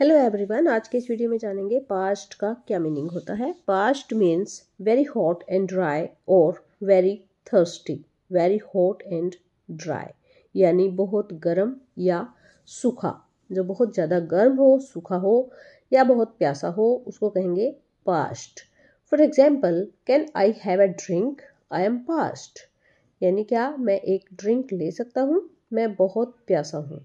hello everyone आज के इस वीडियो में जानेंगे पास्ट का क्या मीनिंग होता है parched means very hot and dry और very thirsty very hot and dry यानी बहुत गर्म या सूखा जो बहुत ज़्यादा गर्म हो सूखा हो या बहुत प्यासा हो उसको कहेंगे parched for example can I have a drink I am parched यानी क्या मैं एक ड्रिंक ले सकता हूँ मैं बहुत प्यासा हूँ